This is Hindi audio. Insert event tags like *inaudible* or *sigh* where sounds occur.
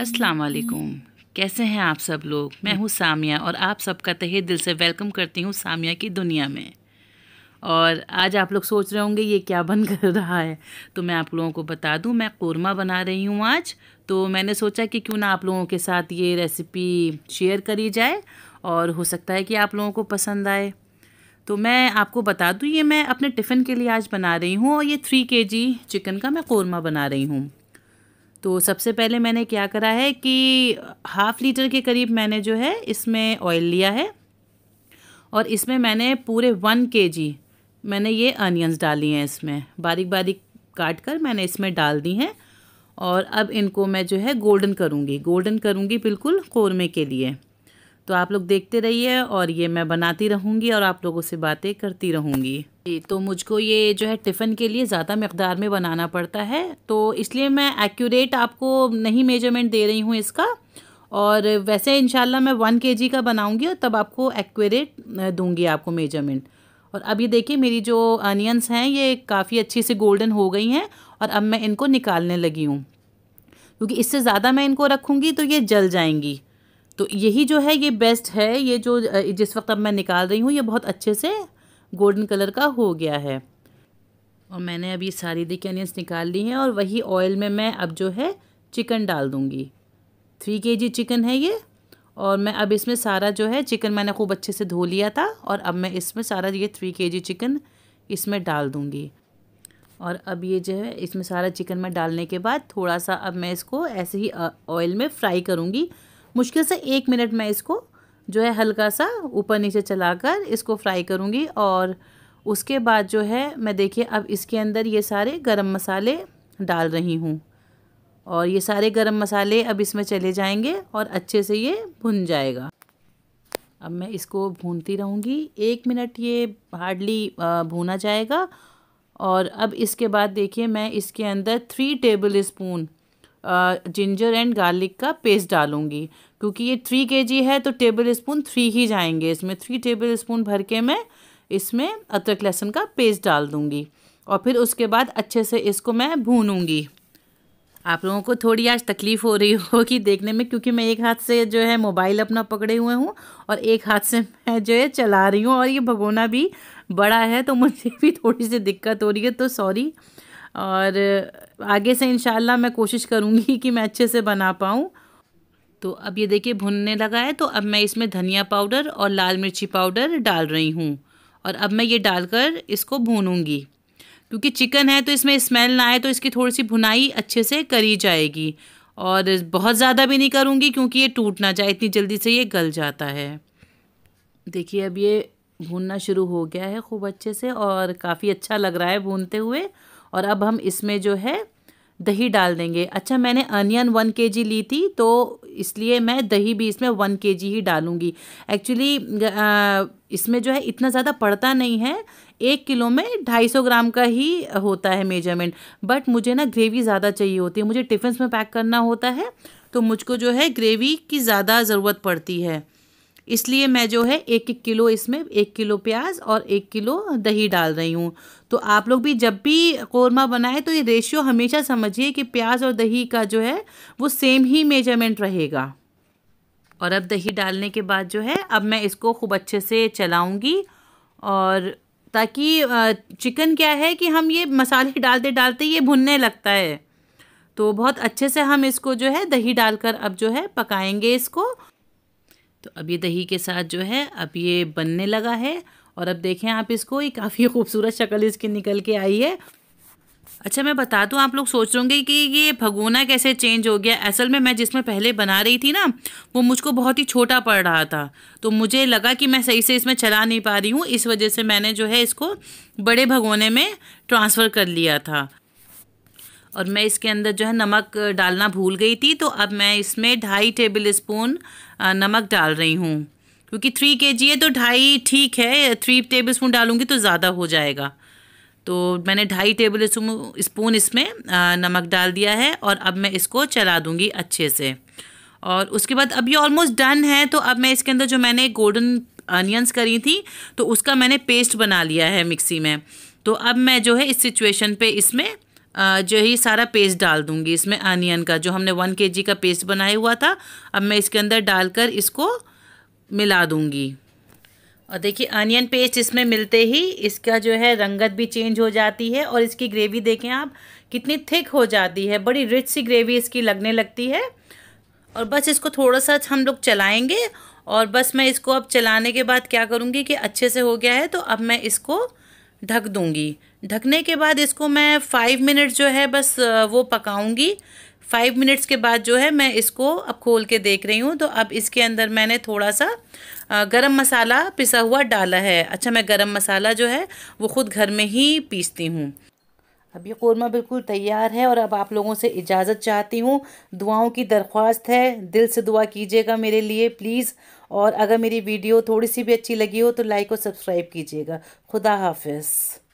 अस्सलाम वालेकुम कैसे हैं आप सब लोग मैं हूँ सामिया और आप सबका तहे दिल से वेलकम करती हूँ सामिया की दुनिया में और आज आप लोग सोच रहे होंगे ये क्या बन कर रहा है तो मैं आप लोगों को बता दूं मैं कौरमा बना रही हूँ आज तो मैंने सोचा कि क्यों ना आप लोगों के साथ ये रेसिपी शेयर करी जाए और हो सकता है कि आप लोगों को पसंद आए तो मैं आपको बता दूं ये मैं अपने टिफ़िन के लिए आज बना रही हूँ और ये थ्री के जी चिकन का मैं कौरमा बना रही हूँ तो सबसे पहले मैंने क्या करा है कि हाफ़ लीटर के करीब मैंने जो है इसमें ऑयल लिया है और इसमें मैंने पूरे वन के जी मैंने ये अनियंस डाली हैं इसमें बारीक बारीक काट कर मैंने इसमें डाल दी हैं और अब इनको मैं जो है गोल्डन करूँगी गोल्डन करूँगी बिल्कुल कौरमे के लिए तो आप लोग देखते रहिए और ये मैं बनाती रहूँगी और आप लोगों से बातें करती रहूँगी तो मुझको ये जो है टिफ़िन के लिए ज़्यादा मकदार में बनाना पड़ता है तो इसलिए मैं एक्यूरेट आपको नहीं मेजरमेंट दे रही हूँ इसका और वैसे इन मैं वन के का बनाऊँगी और तब आपको एक्यूरेट दूँगी आपको मेजरमेंट और अब ये देखिए मेरी जो अनियंस हैं ये काफ़ी अच्छे से गोल्डन हो गई हैं और अब मैं इनको निकालने लगी हूँ क्योंकि इससे ज़्यादा मैं इनको रखूँगी तो ये जल जाएंगी तो यही जो है ये बेस्ट है ये जो जिस वक्त अब मैं निकाल रही हूँ ये बहुत अच्छे से गोल्डन कलर का हो गया है और मैंने अभी सारी दिखे अनियंस निकाल ली हैं और वही ऑयल में मैं अब जो है चिकन डाल दूँगी थ्री के जी चिकन है ये और मैं अब इसमें सारा जो है चिकन मैंने खूब अच्छे से धो लिया था और अब मैं इसमें सारा ये थ्री के जी चिकन इसमें डाल दूँगी और अब ये जो है इसमें सारा चिकन मैं डालने के बाद थोड़ा सा अब मैं इसको ऐसे ही ऑयल में फ्राई करूँगी मुश्किल से एक मिनट मैं इसको जो है हल्का सा ऊपर नीचे चलाकर इसको फ्राई करूँगी और उसके बाद जो है मैं देखिए अब इसके अंदर ये सारे गरम मसाले डाल रही हूँ और ये सारे गरम मसाले अब इसमें चले जाएंगे और अच्छे से ये भुन जाएगा अब मैं इसको भूनती रहूँगी एक मिनट ये हार्डली भूना जाएगा और अब इसके बाद देखिए मैं इसके अंदर three tablespoon ginger and garlic का पेस्ट डालूँगी क्योंकि ये थ्री के जी है तो टेबल स्पून थ्री ही जाएंगे इसमें थ्री टेबल स्पून भर के मैं इसमें अदरक लहसुन का पेस्ट डाल दूँगी और फिर उसके बाद अच्छे से इसको मैं भूनूँगी आप लोगों को थोड़ी आज तकलीफ़ हो रही होगी देखने में क्योंकि मैं एक हाथ से जो है मोबाइल अपना पकड़े हुए हूँ और एक हाथ से मैं जो है चला रही हूँ और ये भगोना भी बड़ा है तो मुझे भी थोड़ी सी दिक्कत हो रही है तो सॉरी और आगे से इन मैं कोशिश करूँगी कि मैं अच्छे से बना पाऊँ तो अब ये देखिए भुनने लगा है तो अब मैं इसमें धनिया पाउडर और लाल मिर्ची पाउडर डाल रही हूँ और अब मैं ये डालकर इसको भूनूंगी क्योंकि चिकन है तो इसमें स्मेल ना आए तो इसकी थोड़ी सी भुनाई अच्छे से करी जाएगी और बहुत ज़्यादा भी नहीं करूँगी क्योंकि ये टूट ना जाए इतनी जल्दी से ये गल जाता है देखिए अब ये भूनना शुरू हो गया है खूब अच्छे से और काफ़ी अच्छा लग रहा है भूनते हुए और अब हम इसमें जो है दही डाल देंगे अच्छा मैंने अनियन वन के जी ली थी तो इसलिए मैं दही भी इसमें वन के जी ही डालूँगी एक्चुअली इसमें जो है इतना ज़्यादा पड़ता नहीं है एक किलो में ढाई सौ ग्राम का ही होता है मेजरमेंट बट मुझे ना ग्रेवी ज़्यादा चाहिए होती है मुझे टिफ़िन में पैक करना होता है तो मुझको जो है ग्रेवी की ज़्यादा ज़रूरत पड़ती है इसलिए मैं जो है एक एक किलो इसमें एक किलो प्याज और एक किलो दही डाल रही हूँ तो आप लोग भी जब भी कौरमा बनाए तो ये रेशियो हमेशा समझिए कि प्याज और दही का जो है वो सेम ही मेजरमेंट रहेगा और अब दही डालने के बाद जो है अब मैं इसको खूब अच्छे से चलाऊँगी और ताकि चिकन क्या है कि हम ये मसाले डालते डालते ये भुनने लगता है तो बहुत अच्छे से हम इसको जो है दही डालकर अब जो है पकाएंगे इसको तो अब ये दही के साथ जो है अब ये बनने लगा है और अब देखें आप इसको ये काफ़ी *laughs* खूबसूरत शक्ल इसकी निकल के आई है अच्छा मैं बता दूं आप लोग सोच रहे होंगे कि ये भगोना कैसे चेंज हो गया असल में मैं जिसमें पहले बना रही थी ना वो मुझको बहुत ही छोटा पड़ रहा था तो मुझे लगा कि मैं सही से इसमें चला नहीं पा रही हूँ इस वजह से मैंने जो है इसको बड़े भगोने में ट्रांसफ़र कर लिया था और मैं इसके अंदर जो है नमक डालना भूल गई थी तो अब मैं इसमें ढाई टेबल स्पून नमक डाल रही हूँ क्योंकि थ्री के जी है तो ढाई ठीक है थ्री टेबल स्पून डालूँगी तो ज़्यादा हो जाएगा तो मैंने ढाई टेबल स्पून इसमें नमक डाल दिया है और अब मैं इसको चला दूँगी अच्छे से और उसके बाद अब ये ऑलमोस्ट डन है तो अब मैं इसके अंदर जो मैंने गोल्डन अनियंस करी थी तो उसका मैंने पेस्ट बना लिया है मिक्सी में तो अब मैं जो है इस सिचुएशन पे इसमें जो है सारा पेस्ट डाल दूंगी इसमें अनियन का जो हमने वन के का पेस्ट बनाया हुआ था अब मैं इसके अंदर डालकर इसको मिला दूंगी और देखिए अनियन पेस्ट इसमें मिलते ही इसका जो है रंगत भी चेंज हो जाती है और इसकी ग्रेवी देखें आप कितनी थिक हो जाती है बड़ी रिच सी ग्रेवी इसकी लगने लगती है और बस इसको थोड़ा सा हम लोग चलाएंगे और बस मैं इसको अब चलाने के बाद क्या करूँगी कि अच्छे से हो गया है तो अब मैं इसको ढक दूँगी ढकने के बाद इसको मैं फ़ाइव मिनट जो है बस वो पकाऊंगी फाइव मिनट्स के बाद जो है मैं इसको अब खोल के देख रही हूँ तो अब इसके अंदर मैंने थोड़ा सा गरम मसाला पिसा हुआ डाला है अच्छा मैं गरम मसाला जो है वो ख़ुद घर में ही पीसती हूँ अब ये कौरमा बिल्कुल तैयार है और अब आप लोगों से इजाज़त चाहती हूँ दुआओं की दरख्वास्त है दिल से दुआ कीजिएगा मेरे लिए प्लीज़ और अगर मेरी वीडियो थोड़ी सी भी अच्छी लगी हो तो लाइक और सब्सक्राइब कीजिएगा खुदा हाफिज़